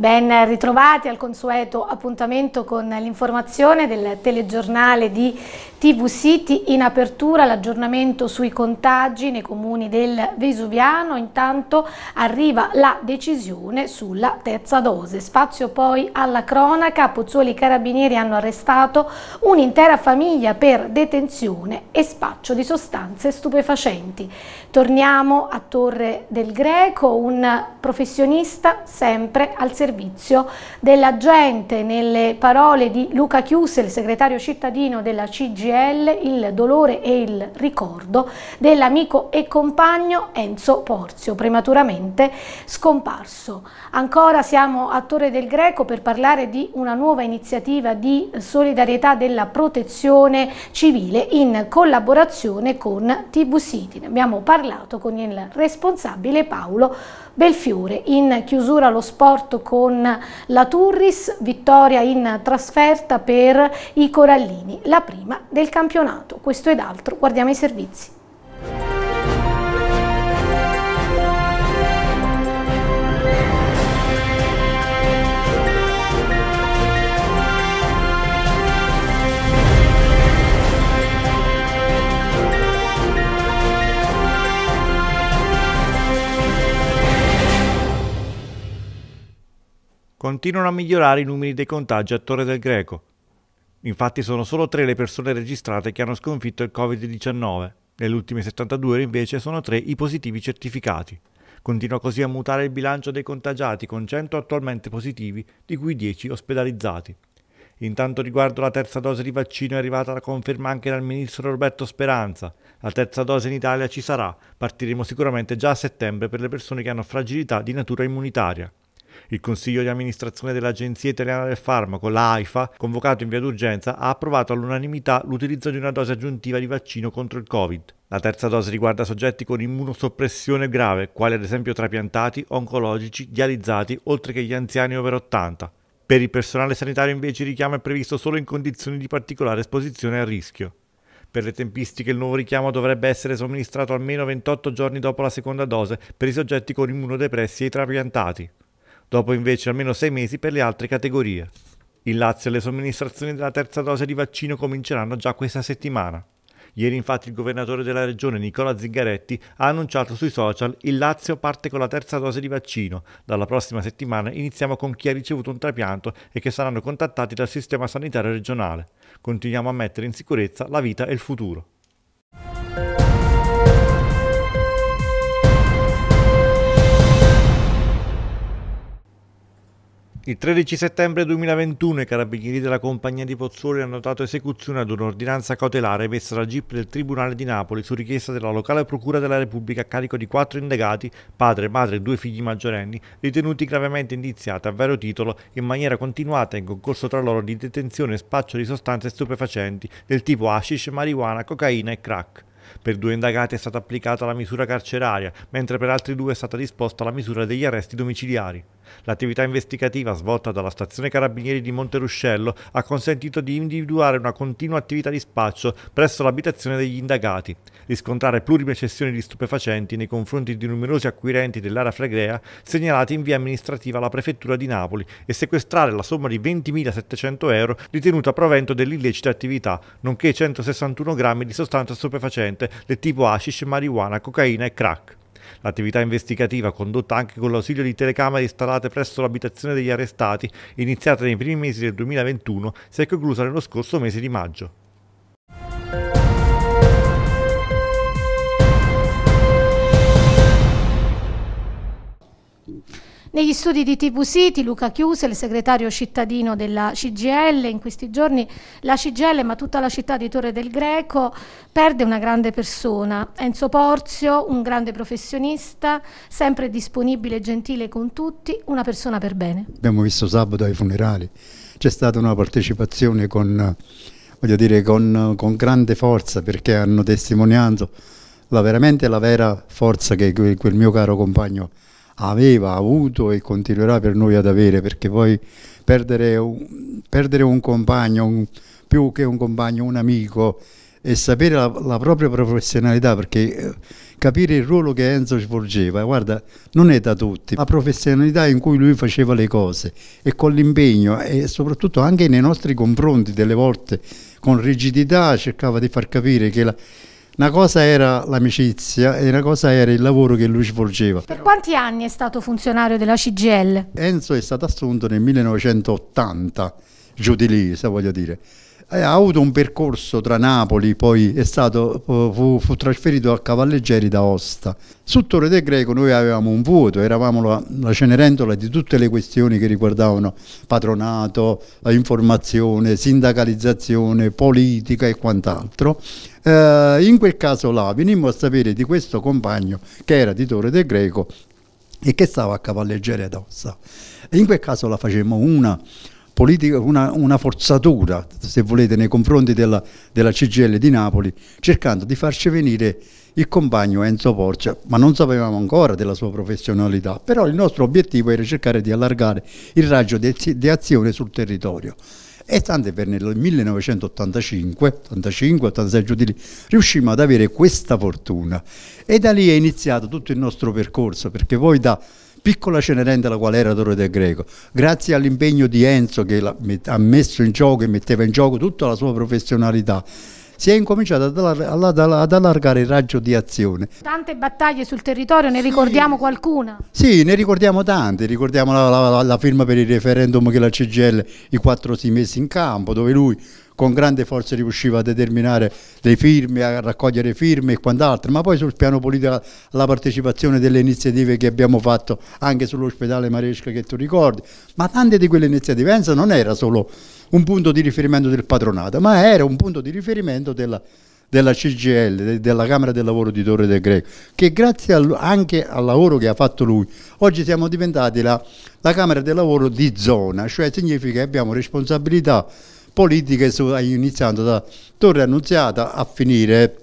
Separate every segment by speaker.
Speaker 1: Ben ritrovati al consueto appuntamento con l'informazione del telegiornale di TV City in apertura l'aggiornamento sui contagi nei comuni del Vesuviano. Intanto arriva la decisione sulla terza dose. Spazio poi alla cronaca. Pozzuoli carabinieri hanno arrestato un'intera famiglia per detenzione e spaccio di sostanze stupefacenti. Torniamo a Torre del Greco, un professionista sempre al servizio servizio della gente. Nelle parole di Luca Chiuse, il segretario cittadino della CGL, il dolore e il ricordo dell'amico e compagno Enzo Porzio, prematuramente scomparso. Ancora siamo a Torre del Greco per parlare di una nuova iniziativa di solidarietà della protezione civile in collaborazione con TV City. Ne abbiamo parlato con il responsabile Paolo Belfiore. In chiusura lo sport con con la Turris, vittoria in trasferta per i Corallini, la prima del campionato. Questo ed altro, guardiamo i servizi.
Speaker 2: continuano a migliorare i numeri dei contagi a Torre del Greco. Infatti sono solo tre le persone registrate che hanno sconfitto il Covid-19. Nelle ultime 72 ore invece sono tre i positivi certificati. Continua così a mutare il bilancio dei contagiati con 100 attualmente positivi, di cui 10 ospedalizzati. Intanto riguardo la terza dose di vaccino è arrivata la conferma anche dal ministro Roberto Speranza. La terza dose in Italia ci sarà, partiremo sicuramente già a settembre per le persone che hanno fragilità di natura immunitaria. Il Consiglio di amministrazione dell'Agenzia Italiana del Farmaco, l'AIFA, convocato in via d'urgenza, ha approvato all'unanimità l'utilizzo di una dose aggiuntiva di vaccino contro il Covid. La terza dose riguarda soggetti con immunosoppressione grave, quali ad esempio trapiantati, oncologici, dializzati, oltre che gli anziani over 80. Per il personale sanitario invece il richiamo è previsto solo in condizioni di particolare esposizione a rischio. Per le tempistiche il nuovo richiamo dovrebbe essere somministrato almeno 28 giorni dopo la seconda dose per i soggetti con immunodepressi e i trapiantati dopo invece almeno sei mesi per le altre categorie. In Lazio le somministrazioni della terza dose di vaccino cominceranno già questa settimana. Ieri infatti il governatore della regione Nicola Zingaretti ha annunciato sui social il Lazio parte con la terza dose di vaccino. Dalla prossima settimana iniziamo con chi ha ricevuto un trapianto e che saranno contattati dal sistema sanitario regionale. Continuiamo a mettere in sicurezza la vita e il futuro. Il 13 settembre 2021 i carabinieri della compagnia di Pozzuoli hanno dato esecuzione ad un'ordinanza cautelare emessa dal GIP del Tribunale di Napoli su richiesta della locale Procura della Repubblica a carico di quattro indagati, padre, madre e due figli maggiorenni, ritenuti gravemente indiziati a vero titolo in maniera continuata in concorso tra loro di detenzione e spaccio di sostanze stupefacenti del tipo hashish, marijuana, cocaina e crack. Per due indagati è stata applicata la misura carceraria, mentre per altri due è stata disposta la misura degli arresti domiciliari. L'attività investigativa svolta dalla stazione Carabinieri di Monteruscello ha consentito di individuare una continua attività di spaccio presso l'abitazione degli indagati, riscontrare plurime cessioni di stupefacenti nei confronti di numerosi acquirenti dell'area fregrea segnalati in via amministrativa alla Prefettura di Napoli e sequestrare la somma di 20.700 euro ritenuta provento dell'illecita attività, nonché 161 grammi di sostanza stupefacente equivalente del tipo hashish, marijuana, cocaina e crack. L'attività investigativa, condotta anche con l'ausilio di telecamere installate presso l'abitazione degli arrestati, iniziata nei primi mesi del 2021, si è conclusa nello scorso mese di maggio.
Speaker 1: Negli studi di TV City, Luca Chiuse, il segretario cittadino della CGL, in questi giorni la CGL, ma tutta la città di Torre del Greco, perde una grande persona. Enzo Porzio, un grande professionista, sempre disponibile e gentile con tutti, una persona per bene.
Speaker 3: Abbiamo visto sabato ai funerali, c'è stata una partecipazione con, dire, con, con grande forza perché hanno testimoniato la, veramente la vera forza che quel mio caro compagno ha aveva avuto e continuerà per noi ad avere, perché poi perdere un, perdere un compagno, un, più che un compagno, un amico, e sapere la, la, propria professionalità, perché eh, capire il ruolo che Enzo svolgeva, guarda, non è da tutti, la professionalità in cui lui faceva le cose e con l'impegno e soprattutto anche nei nostri confronti, delle volte con rigidità cercava di far capire che la, una cosa era l'amicizia e una cosa era il lavoro che lui svolgeva. Per
Speaker 1: quanti anni è stato funzionario della CGL?
Speaker 3: Enzo è stato assunto nel 1980, giù di lì, se voglio dire. Eh, ha avuto un percorso tra Napoli, poi stato, fu, fu, trasferito a Cavalleggeri da Osta. Su Torre del Greco noi avevamo un vuoto, eravamo la, la cenerentola di tutte le questioni che riguardavano patronato, informazione, sindacalizzazione, politica e quant'altro. Eh, in quel caso là venimmo a sapere di questo compagno che era di Torre del Greco e che stava a Cavalleggeri da Osta. In quel caso la facemmo una politica, una, una, forzatura, se volete, nei confronti della, della CGL di Napoli, cercando di farci venire il compagno Enzo Porcia, ma non sapevamo ancora della sua professionalità, però il nostro obiettivo era cercare di allargare il raggio di, di azione sul territorio. E tant'è per nel 1985, 85, 86 giù di lì, riuscimmo ad avere questa fortuna. E da lì è iniziato tutto il nostro percorso, perché voi da piccola Cenerentola qual era Torre del Greco, grazie all'impegno di Enzo che ha messo in gioco e metteva in gioco tutta la sua professionalità, si è incominciato ad, allar ad, allargare il raggio di azione.
Speaker 1: Tante battaglie sul territorio, ne sì. ricordiamo qualcuna?
Speaker 3: Sì, ne ricordiamo tante, ricordiamo la, la, la firma per il referendum che la CGL i quattro si messi in campo, dove lui con grande forza riusciva a determinare le firme, a raccogliere firme e quant'altro, ma poi sul piano politico la partecipazione delle iniziative che abbiamo fatto anche sull'ospedale Maresca che tu ricordi, ma tante di quelle iniziative Enza non era solo un punto di riferimento del patronato, ma era un punto di riferimento della, della CGL, della Camera del Lavoro di Torre del Greco, che grazie al, anche al lavoro che ha fatto lui, oggi siamo diventati la, la Camera del Lavoro di zona, cioè significa che abbiamo responsabilità politiche su, iniziando da Torre Annunziata a finire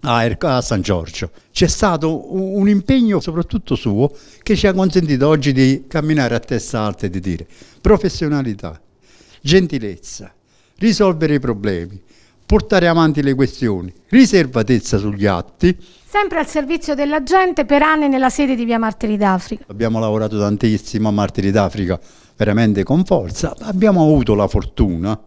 Speaker 3: a, er, San Giorgio. C'è stato un, impegno soprattutto suo che ci ha consentito oggi di camminare a testa alta e di dire professionalità, gentilezza, risolvere i problemi, portare avanti le questioni, riservatezza sugli atti.
Speaker 1: Sempre al servizio della gente per anni nella sede di Via Martiri d'Africa.
Speaker 3: Abbiamo lavorato tantissimo a Martiri d'Africa, veramente con forza. Abbiamo avuto la fortuna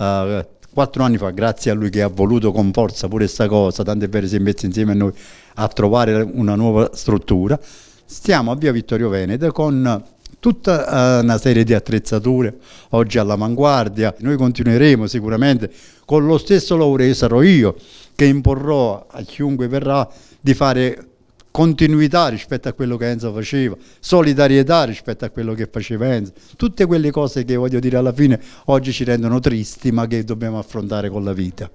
Speaker 3: eh, quattro anni fa, grazie a lui che ha voluto con forza pure questa cosa, tanto è vero si è messo insieme a noi a trovare una nuova struttura, stiamo a Via Vittorio Veneto con tutta eh, una serie di attrezzature oggi all'avanguardia. Noi continueremo sicuramente con lo stesso lavoro che sarò io, che imporrò a chiunque verrà di fare continuità rispetto a quello che Enzo faceva, solidarietà rispetto a quello che faceva Enzo, tutte quelle cose che voglio dire alla fine oggi ci rendono tristi ma che dobbiamo affrontare con la vita.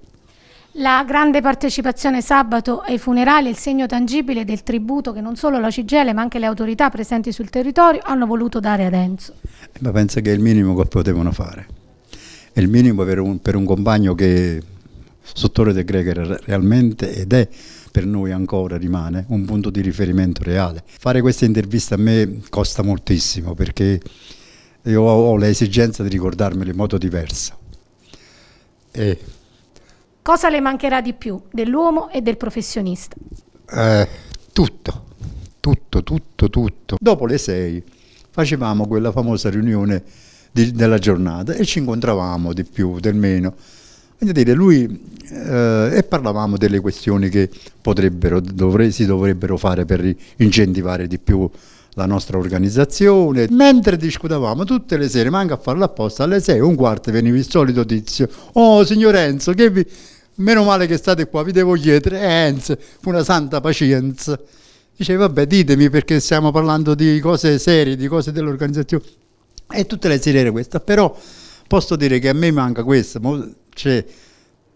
Speaker 1: La grande partecipazione sabato ai funerali è il segno tangibile del tributo che non solo la Cigele ma anche le autorità presenti sul territorio hanno voluto dare ad Enzo. Eh,
Speaker 3: ma penso che è il minimo che potevano fare. È il minimo per un, per un compagno che Sottore del Greco era realmente ed è per noi ancora rimane un punto di riferimento reale. Fare questa intervista a me costa moltissimo perché io ho l'esigenza di ricordarmelo in modo diverso. E...
Speaker 1: Cosa le mancherà di più dell'uomo e del professionista?
Speaker 3: Eh, tutto, tutto, tutto, tutto. Dopo le sei facevamo quella famosa riunione di, della giornata e ci incontravamo di più, del meno. Voglio dire, lui eh, e parlavamo delle questioni che potrebbero, dovre, si dovrebbero fare per incentivare di più la nostra organizzazione. Mentre discutavamo tutte le sere, manca a farlo apposta, alle 6 un quarto veniva il solito tizio. Oh, signor Enzo, che vi... Meno male che state qua, vi devo chiedere, eh, Enzo, una santa pazienza. Dice, vabbè, ditemi perché stiamo parlando di cose serie, di cose dell'organizzazione. E tutte le sere era questa, però Posso dire che a me manca questo, cioè,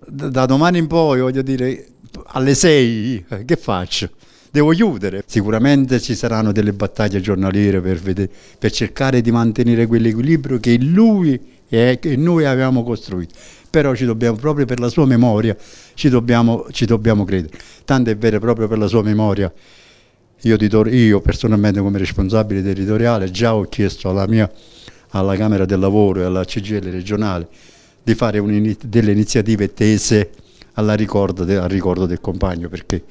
Speaker 3: da domani in poi voglio dire alle 6 eh, che faccio? Devo chiudere. Sicuramente ci saranno delle battaglie giornaliere per, vedere, per cercare di mantenere quell'equilibrio che lui e che noi abbiamo costruito. Però ci dobbiamo, proprio per la sua memoria, ci dobbiamo, ci dobbiamo credere. Tanto è vero, proprio per la sua memoria, io, io personalmente come responsabile territoriale già ho chiesto alla mia alla Camera del Lavoro e alla CGL regionale di fare delle iniziative tese alla ricordo de al ricordo del compagno perché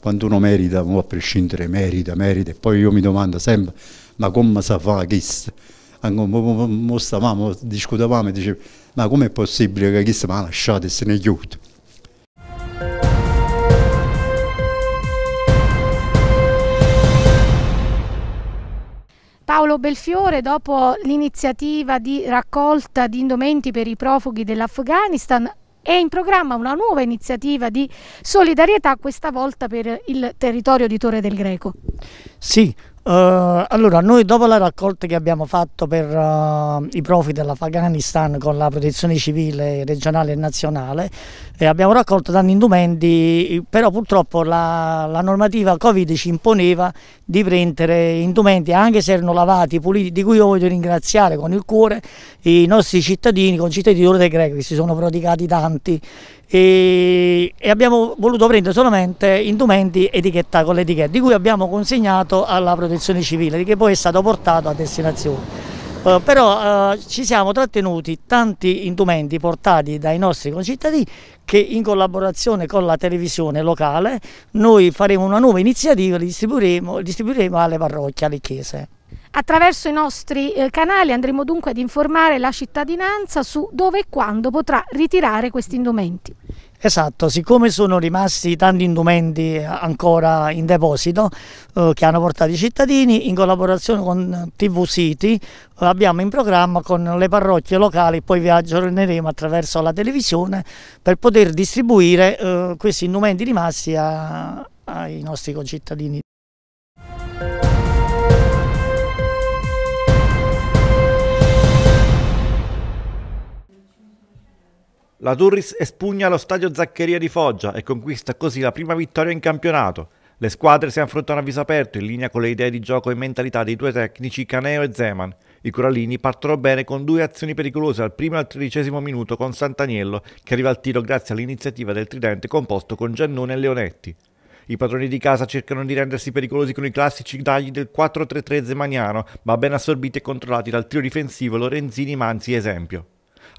Speaker 3: quando uno merita, a prescindere merita, merita, e poi io mi domando sempre ma come si fa questo? Stavamo, discutavamo e dicevo ma com'è possibile che questo ma lasciate se ne chiude?
Speaker 1: Paolo Belfiore, dopo l'iniziativa di raccolta di indumenti per i profughi dell'Afghanistan, è in programma una nuova iniziativa di solidarietà, questa volta per il territorio di Torre del Greco.
Speaker 4: Sì, Uh, allora, noi dopo la raccolta che abbiamo fatto per uh, i profi dell'Afghanistan con la protezione civile regionale e nazionale, eh, abbiamo raccolto tanti indumenti, però purtroppo la, la, normativa Covid ci imponeva di prendere indumenti, anche se erano lavati, puliti, di cui io voglio ringraziare con il cuore i nostri cittadini, concittadini dei greco, che si sono prodigati tanti e, e abbiamo voluto prendere solamente indumenti etichetta con l'etichetta di cui abbiamo consegnato alla protezione civile che poi è stato portato a destinazione. Uh, però uh, ci siamo trattenuti tanti indumenti portati dai nostri concittadini che in collaborazione con la televisione locale noi faremo una nuova iniziativa e li distribuiremo, distribuiremo alle parrocchie, alle chiese.
Speaker 1: Attraverso i nostri eh, canali andremo dunque ad informare la cittadinanza su dove e quando potrà ritirare questi indumenti.
Speaker 4: Esatto, siccome sono rimasti tanti indumenti ancora in deposito eh, che hanno portato i cittadini, in collaborazione con TV City eh, abbiamo in programma con le parrocchie locali, poi vi aggiorneremo attraverso la televisione per poter distribuire eh, questi indumenti rimasti a, ai nostri concittadini.
Speaker 2: La Turris espugna lo stadio Zaccheria di Foggia e conquista così la prima vittoria in campionato. Le squadre si affrontano a viso aperto in linea con le idee di gioco e mentalità dei due tecnici Caneo e Zeman. I Coralini partono bene con due azioni pericolose al primo e al tredicesimo minuto con Santaniello che arriva al tiro grazie all'iniziativa del tridente composto con Giannone e Leonetti. I padroni di casa cercano di rendersi pericolosi con i classici tagli del 4-3-3 zemaniano ma ben assorbiti e controllati dal trio difensivo Lorenzini, Manzi e Esempio.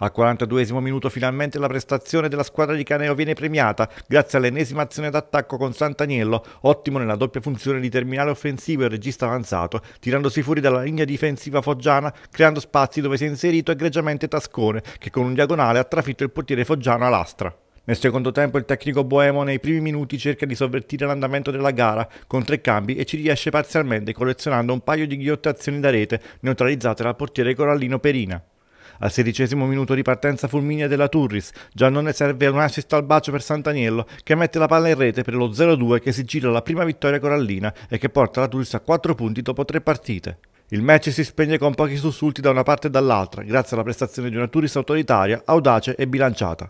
Speaker 2: Al 42 minuto finalmente la prestazione della squadra di Caneo viene premiata grazie all'ennesima azione d'attacco con Sant'Agnello, ottimo nella doppia funzione di terminale offensivo e regista avanzato, tirandosi fuori dalla linea difensiva foggiana, creando spazi dove si è inserito egregiamente Tascone, che con un diagonale ha trafitto il portiere foggiano Alastra. Nel secondo tempo il tecnico Boemo nei primi minuti cerca di sovvertire l'andamento della gara con tre cambi e ci riesce parzialmente collezionando un paio di ghiottazioni da rete neutralizzate dal portiere Corallino Perina. Al sedicesimo minuto di partenza fulminea della Turris, Giannone serve un assist al bacio per Santaniello che mette la palla in rete per lo 0-2 che si gira la prima vittoria corallina e che porta la Turris a 4 punti dopo 3 partite. Il match si spegne con pochi sussulti da una parte e dall'altra, grazie alla prestazione di una Turris autoritaria, audace e bilanciata.